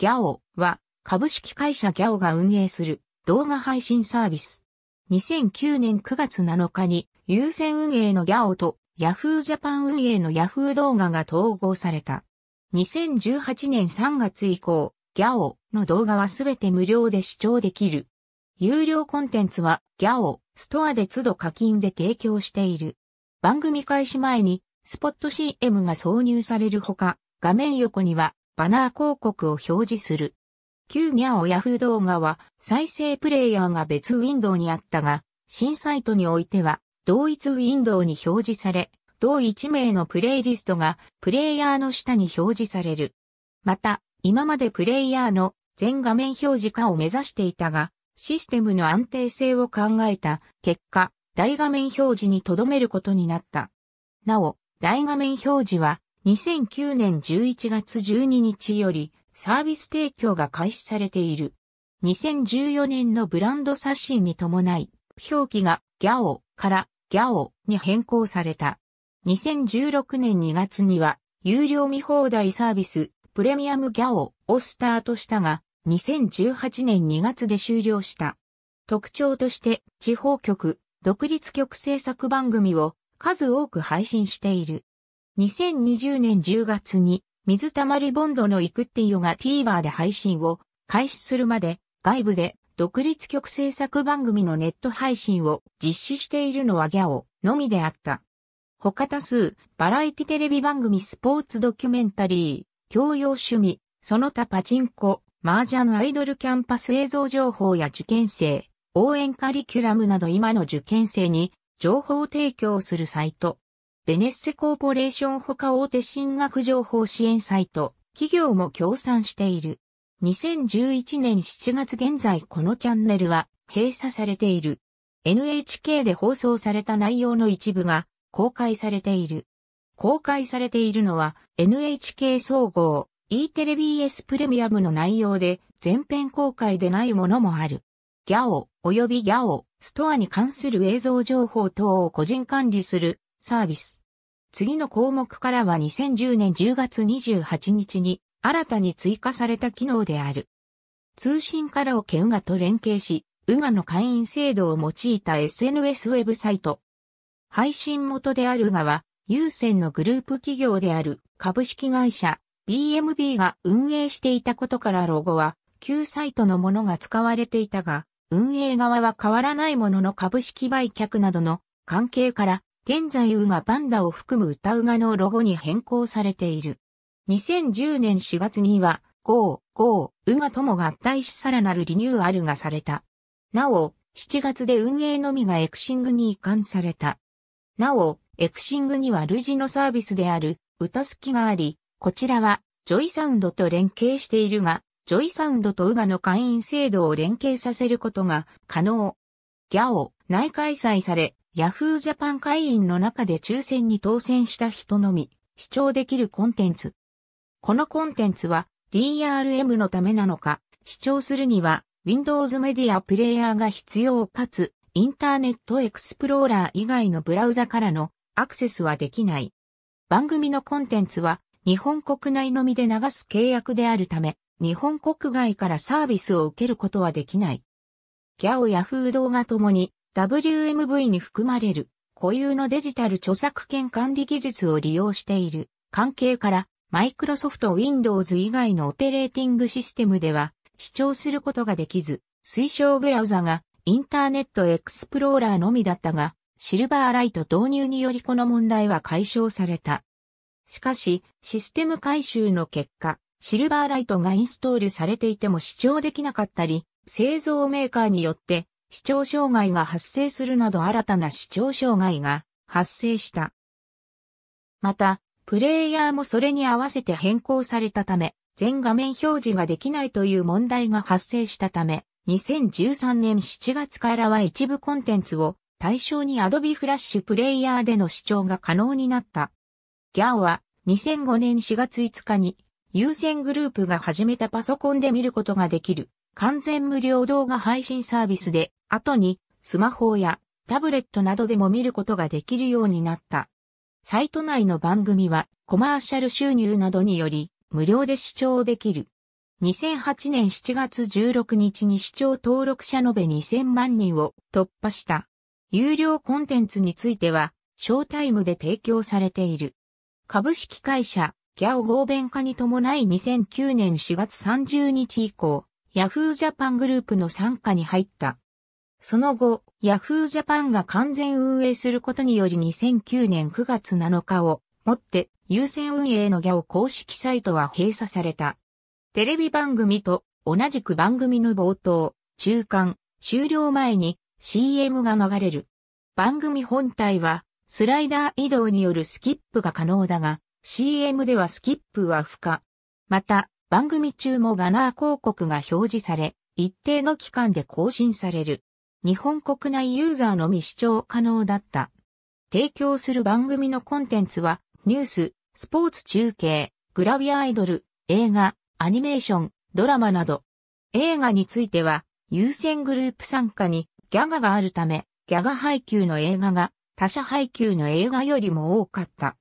ギャオは株式会社ギャオが運営する動画配信サービス。2009年9月7日に優先運営のギャオとヤフージャパン運営のヤフー動画が統合された。2018年3月以降、ギャオの動画はすべて無料で視聴できる。有料コンテンツはギャオストアで都度課金で提供している。番組開始前にスポット CM が挿入されるほか、画面横にはバナー広告を表示する。旧ギャオヤフー動画は再生プレイヤーが別ウィンドウにあったが、新サイトにおいては同一ウィンドウに表示され、同1名のプレイリストがプレイヤーの下に表示される。また、今までプレイヤーの全画面表示化を目指していたが、システムの安定性を考えた結果、大画面表示に留めることになった。なお、大画面表示は2009年11月12日よりサービス提供が開始されている。2014年のブランド刷新に伴い、表記がギャオからギャオに変更された。2016年2月には、有料見放題サービス、プレミアムギャオをスタートしたが、2018年2月で終了した。特徴として、地方局、独立局制作番組を数多く配信している。2020年10月に水溜りボンドのイクってよが TVer で配信を開始するまで外部で独立局制作番組のネット配信を実施しているのはギャオのみであった。他多数、バラエティテレビ番組スポーツドキュメンタリー、教養趣味、その他パチンコ、麻雀アイドルキャンパス映像情報や受験生、応援カリキュラムなど今の受験生に情報提供するサイト、ベネッセコーポレーション他大手進学情報支援サイト、企業も協賛している。2011年7月現在このチャンネルは閉鎖されている。NHK で放送された内容の一部が公開されている。公開されているのは NHK 総合 E テレ BS プレミアムの内容で全編公開でないものもある。ギャオ及びギャオストアに関する映像情報等を個人管理するサービス。次の項目からは2010年10月28日に新たに追加された機能である。通信カラオケウガと連携し、ウガの会員制度を用いた SNS ウェブサイト。配信元であるガは、有線のグループ企業である株式会社 BMB が運営していたことからロゴは旧サイトのものが使われていたが、運営側は変わらないものの株式売却などの関係から現在ウガパンダを含む歌ウガのロゴに変更されている。2010年4月には、ゴー、ゴー、ウガとも合体しさらなるリニューアルがされた。なお、7月で運営のみがエクシングに移管された。なお、エクシングには類似のサービスである、歌好きがあり、こちらは、ジョイサウンドと連携しているが、ジョイサウンドとウガの会員制度を連携させることが可能。ギャオ、内開催され、Yahoo Japan 会員の中で抽選に当選した人のみ、視聴できるコンテンツ。このコンテンツは DRM のためなのか、視聴するには Windows メディアプレイヤーが必要かつ、インターネットエクスプローラー以外のブラウザからのアクセスはできない。番組のコンテンツは日本国内のみで流す契約であるため、日本国外からサービスを受けることはできない。ギャオヤフー動画ともに WMV に含まれる固有のデジタル著作権管理技術を利用している関係から、マイクロソフト Windows 以外のオペレーティングシステムでは視聴することができず、推奨ブラウザがインターネットエクスプローラーのみだったが、シルバーライト導入によりこの問題は解消された。しかし、システム改修の結果、シルバーライトがインストールされていても視聴できなかったり、製造メーカーによって視聴障害が発生するなど新たな視聴障害が発生した。また、プレイヤーもそれに合わせて変更されたため、全画面表示ができないという問題が発生したため、2013年7月からは一部コンテンツを対象に Adobe フラッシュプレイヤーでの視聴が可能になった。GAO は2005年4月5日に優先グループが始めたパソコンで見ることができる完全無料動画配信サービスで、後にスマホやタブレットなどでも見ることができるようになった。サイト内の番組はコマーシャル収入などにより無料で視聴できる。2008年7月16日に視聴登録者延べ2000万人を突破した。有料コンテンツについては、ショータイムで提供されている。株式会社、ギャオ合弁化に伴い2009年4月30日以降、ヤフージャパングループの参加に入った。その後、ヤフージャパンが完全運営することにより2009年9月7日をもって優先運営のギャオ公式サイトは閉鎖された。テレビ番組と同じく番組の冒頭、中間、終了前に CM が流れる。番組本体はスライダー移動によるスキップが可能だが、CM ではスキップは不可。また、番組中もバナー広告が表示され、一定の期間で更新される。日本国内ユーザーのみ視聴可能だった。提供する番組のコンテンツは、ニュース、スポーツ中継、グラビアアイドル、映画、アニメーション、ドラマなど。映画については、優先グループ参加にギャガがあるため、ギャガ配給の映画が他社配給の映画よりも多かった。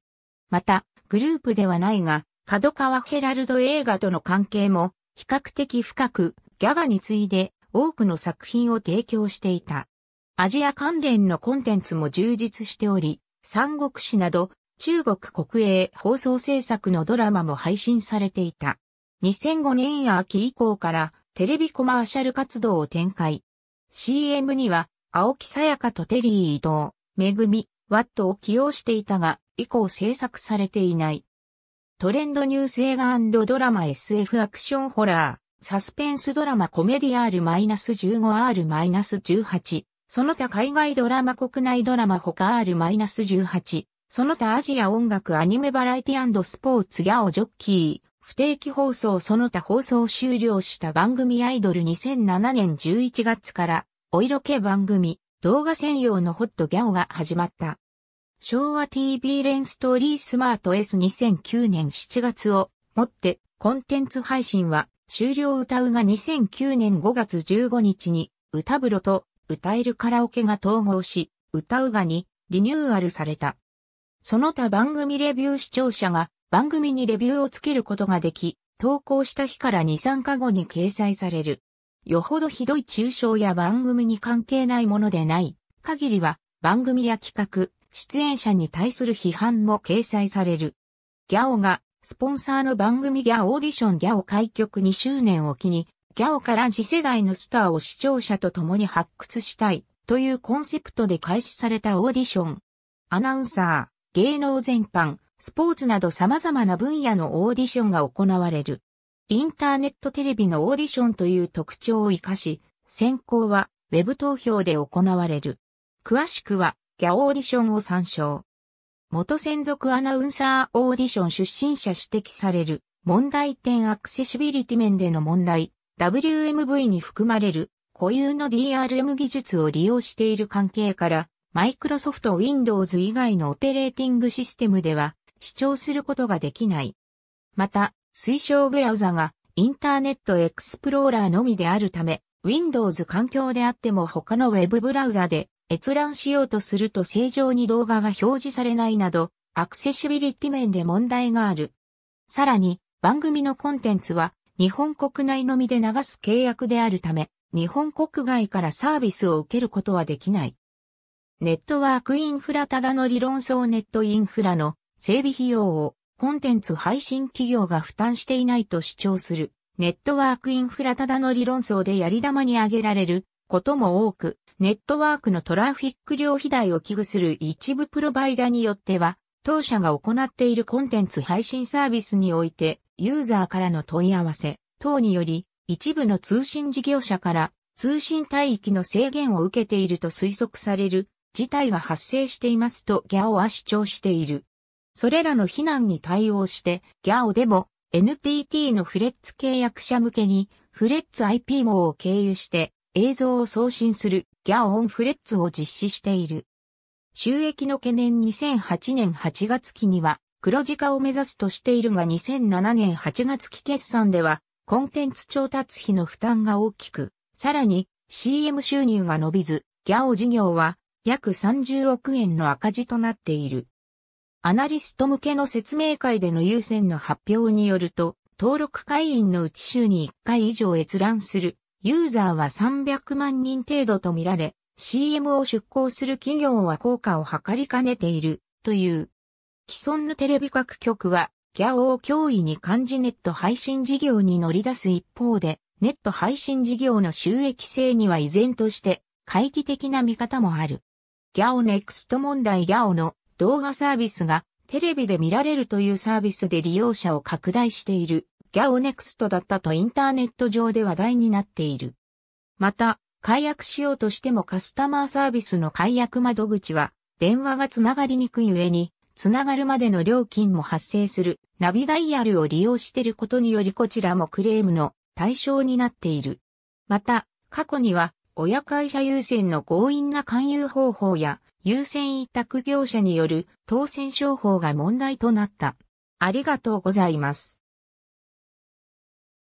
また、グループではないが、角川ヘラルド映画との関係も比較的深く、ギャガに次いで多くの作品を提供していた。アジア関連のコンテンツも充実しており、三国志など中国国営放送制作のドラマも配信されていた。2005年秋以降からテレビコマーシャル活動を展開。CM には青木さやかとテリー伊藤、めぐみ、ワットを起用していたが、以降制作されていない。トレンドニュース映画ドラマ SF アクションホラー、サスペンスドラマコメディ R-15R-18、その他海外ドラマ国内ドラマ他 R-18、その他アジア音楽アニメバラエティスポーツギャオジョッキー、不定期放送その他放送終了した番組アイドル2007年11月から、お色気番組、動画専用のホットギャオが始まった。昭和 TV レンストーリースマート S2009 年7月をもってコンテンツ配信は終了歌うが2009年5月15日に歌風呂と歌えるカラオケが統合し歌うがにリニューアルされた。その他番組レビュー視聴者が番組にレビューをつけることができ、投稿した日から2、3日後に掲載される。よほどひどい中傷や番組に関係ないものでない限りは番組や企画、出演者に対する批判も掲載される。ギャオが、スポンサーの番組ギャオーディションギャオ開局2周年を機に、ギャオから次世代のスターを視聴者と共に発掘したいというコンセプトで開始されたオーディション。アナウンサー、芸能全般、スポーツなど様々な分野のオーディションが行われる。インターネットテレビのオーディションという特徴を活かし、選考はウェブ投票で行われる。詳しくはギャオーディションを参照。元専属アナウンサーオーディション出身者指摘される問題点アクセシビリティ面での問題、WMV に含まれる固有の DRM 技術を利用している関係から、マイクロソフト Windows 以外のオペレーティングシステムでは視聴することができない。また、推奨ブラウザがインターネットエクスプローラーのみであるため、Windows 環境であっても他の Web ブラウザで閲覧しようとすると正常に動画が表示されないなど、アクセシビリティ面で問題がある。さらに、番組のコンテンツは、日本国内のみで流す契約であるため、日本国外からサービスを受けることはできない。ネットワークインフラただの理論層ネットインフラの整備費用をコンテンツ配信企業が負担していないと主張する。ネットワークインフラただの理論層でやり玉に挙げられることも多く、ネットワークのトラフィック量肥大を危惧する一部プロバイダによっては、当社が行っているコンテンツ配信サービスにおいて、ユーザーからの問い合わせ等により、一部の通信事業者から通信帯域の制限を受けていると推測される事態が発生していますとギャオは主張している。それらの非難に対応してギャオでも NTT のフレッツ契約者向けにフレッツ IP 網を経由して映像を送信するギャオンフレッツを実施している。収益の懸念2008年8月期には黒字化を目指すとしているが2007年8月期決算ではコンテンツ調達費の負担が大きく、さらに CM 収入が伸びず、ギャオ事業は約30億円の赤字となっている。アナリスト向けの説明会での優先の発表によると、登録会員のうち週に1回以上閲覧するユーザーは300万人程度とみられ、CM を出稿する企業は効果を図りかねている、という。既存のテレビ各局は、ギャオを脅威に感じネット配信事業に乗り出す一方で、ネット配信事業の収益性には依然として、懐疑的な見方もある。ギャオネクスト問題ギャオの動画サービスがテレビで見られるというサービスで利用者を拡大している。ギャオネクストだったとインターネット上で話題になっている。また、解約しようとしてもカスタマーサービスの解約窓口は、電話がつながりにくい上に、つながるまでの料金も発生するナビダイヤルを利用していることによりこちらもクレームの対象になっている。また、過去には親会社優先の強引な勧誘方法や優先委託業者による当選商法が問題となった。ありがとうございます。